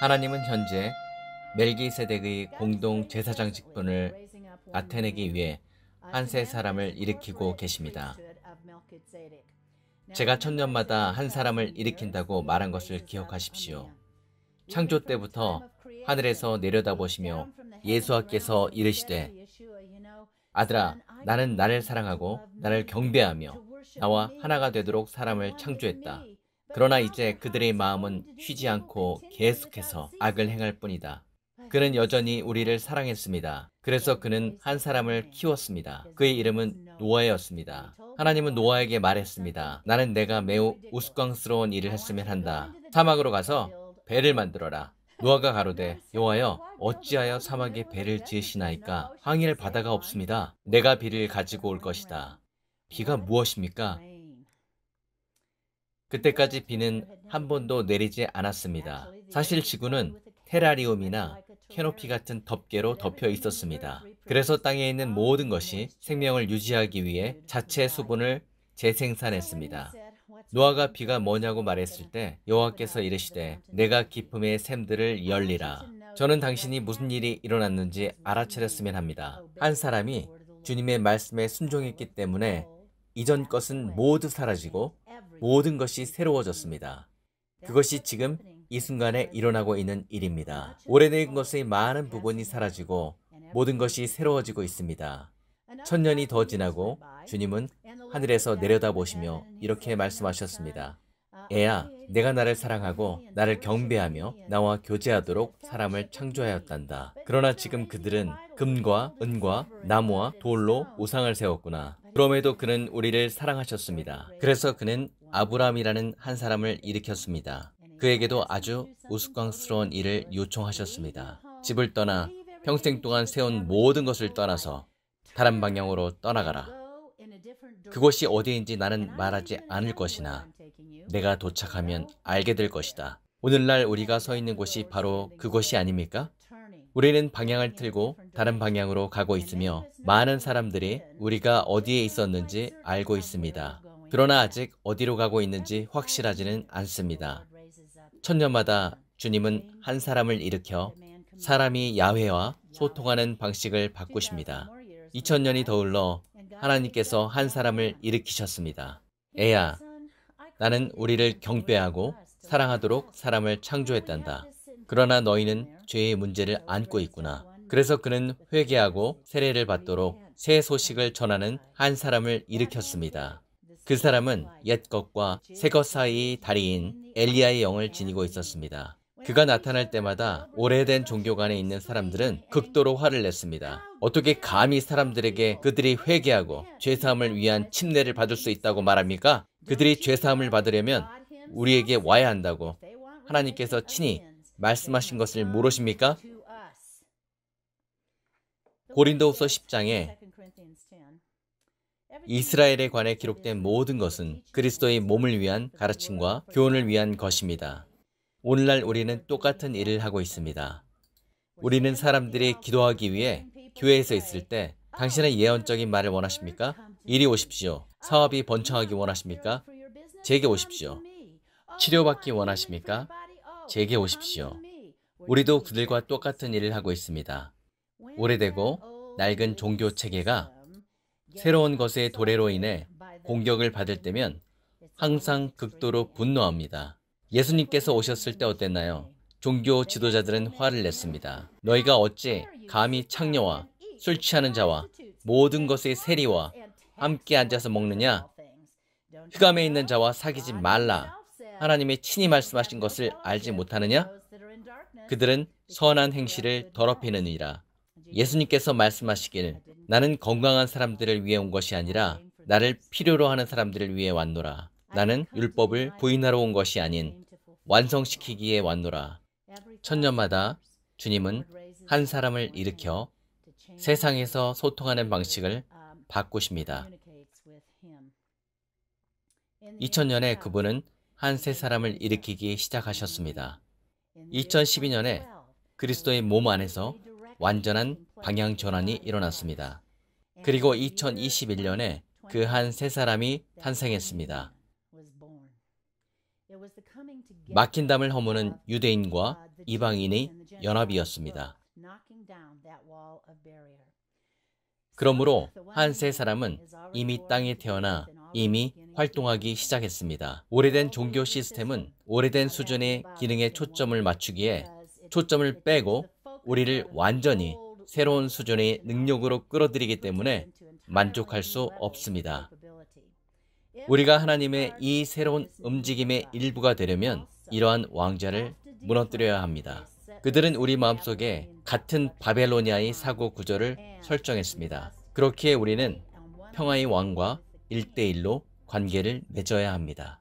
하나님은 현재 멜기세덱의 공동 제사장 직분을 아테네기 위해 한 세 사람을 일으키고 계십니다. 제가 천년마다 한 사람을 일으킨다고 말한 것을 기억하십시오. 창조 때부터 하늘에서 내려다보시며 예수와께서 이르시되 아들아 나는 나를 사랑하고 나를 경배하며 나와 하나가 되도록 사람을 창조했다. 그러나 이제 그들의 마음은 쉬지 않고 계속해서 악을 행할 뿐이다. 그는 여전히 우리를 사랑했습니다. 그래서 그는 한 사람을 키웠습니다. 그의 이름은 노아였습니다. 하나님은 노아에게 말했습니다. 나는 내가 매우 우스꽝스러운 일을 했으면 한다. 사막으로 가서 배를 만들어라. 노아가 가로되 여호와여 어찌하여 사막에 배를 지으시나이까 항일 바다가 없습니다. 내가 비를 가지고 올 것이다. 비가 무엇입니까? 그때까지 비는 한 번도 내리지 않았습니다. 사실 지구는 테라리움이나 캐노피 같은 덮개로 덮여 있었습니다. 그래서 땅에 있는 모든 것이 생명을 유지하기 위해 자체 수분을 재생산했습니다. 노아가 비가 뭐냐고 말했을 때 여호와께서 이르시되 내가 기품의 샘들을 열리라. 저는 당신이 무슨 일이 일어났는지 알아차렸으면 합니다. 한 사람이 주님의 말씀에 순종했기 때문에 이전 것은 모두 사라지고 모든 것이 새로워졌습니다. 그것이 지금 이 순간에 일어나고 있는 일입니다. 오래된 것의 많은 부분이 사라지고 모든 것이 새로워지고 있습니다. 천년이 더 지나고 주님은 하늘에서 내려다보시며 이렇게 말씀하셨습니다. 애야, 내가 나를 사랑하고 나를 경배하며 나와 교제하도록 사람을 창조하였단다. 그러나 지금 그들은 금과 은과 나무와 돌로 우상을 세웠구나. 그럼에도 그는 우리를 사랑하셨습니다. 그래서 그는 아브라함이라는 한 사람을 일으켰습니다. 그에게도 아주 우스꽝스러운 일을 요청하셨습니다. 집을 떠나 평생 동안 세운 모든 것을 떠나서 다른 방향으로 떠나가라. 그곳이 어디인지 나는 말하지 않을 것이나 내가 도착하면 알게 될 것이다. 오늘날 우리가 서 있는 곳이 바로 그곳이 아닙니까? 우리는 방향을 틀고 다른 방향으로 가고 있으며 많은 사람들이 우리가 어디에 있었는지 알고 있습니다. 그러나 아직 어디로 가고 있는지 확실하지는 않습니다. 천년마다 주님은 한 사람을 일으켜 사람이 야훼와 소통하는 방식을 바꾸십니다. 2000년이 더 흘러 하나님께서 한 사람을 일으키셨습니다. 애야, 나는 우리를 경배하고 사랑하도록 사람을 창조했단다. 그러나 너희는 죄의 문제를 안고 있구나. 그래서 그는 회개하고 세례를 받도록 새 소식을 전하는 한 사람을 일으켰습니다. 그 사람은 옛 것과 새것 사이의 다리인 엘리야의 영을 지니고 있었습니다. 그가 나타날 때마다 오래된 종교 관에 있는 사람들은 극도로 화를 냈습니다. 어떻게 감히 사람들에게 그들이 회개하고 죄사함을 위한 침례를 받을 수 있다고 말합니까? 그들이 죄사함을 받으려면 우리에게 와야 한다고 하나님께서 친히 말씀하신 것을 모르십니까? 고린도후서 10장에 이스라엘에 관해 기록된 모든 것은 그리스도의 몸을 위한 가르침과 교훈을 위한 것입니다. 오늘날 우리는 똑같은 일을 하고 있습니다. 우리는 사람들이 기도하기 위해 교회에서 있을 때 당신의 예언적인 말을 원하십니까? 일이 오십시오. 사업이 번창하기 원하십니까? 제게 오십시오. 치료받기 원하십니까? 제게 오십시오. 우리도 그들과 똑같은 일을 하고 있습니다. 오래되고 낡은 종교 체계가 새로운 것의 도래로 인해 공격을 받을 때면 항상 극도로 분노합니다. 예수님께서 오셨을 때 어땠나요? 종교 지도자들은 화를 냈습니다. 너희가 어찌 감히 창녀와 술 취하는 자와 모든 것의 세리와 함께 앉아서 먹느냐? 흑암에 있는 자와 사귀지 말라. 하나님의 친히 말씀하신 것을 알지 못하느냐? 그들은 선한 행실을 더럽히느니라. 예수님께서 말씀하시길 나는 건강한 사람들을 위해 온 것이 아니라 나를 필요로 하는 사람들을 위해 왔노라. 나는 율법을 부인하러 온 것이 아닌 완성시키기에 왔노라. 천년마다 주님은 한 사람을 일으켜 세상에서 소통하는 방식을 바꾸십니다. 2000년에 그분은 한 세 사람을 일으키기 시작하셨습니다. 2012년에 그리스도의 몸 안에서 완전한 방향 전환이 일어났습니다. 그리고 2021년에 그 한 세 사람이 탄생했습니다. 막힌 담을 허무는 유대인과 이방인의 연합이었습니다. 그러므로 한 세 사람은 이미 땅에 태어나 이미 활동하기 시작했습니다. 오래된 종교 시스템은 오래된 수준의 기능에 초점을 맞추기에 초점을 빼고 우리를 완전히 새로운 수준의 능력으로 끌어들이기 때문에 만족할 수 없습니다. 우리가 하나님의 이 새로운 움직임의 일부가 되려면 이러한 왕자를 무너뜨려야 합니다. 그들은 우리 마음속에 같은 바벨로니아의 사고 구조를 설정했습니다. 그렇기에 우리는 평화의 왕과 일대일로 관계를 맺어야 합니다.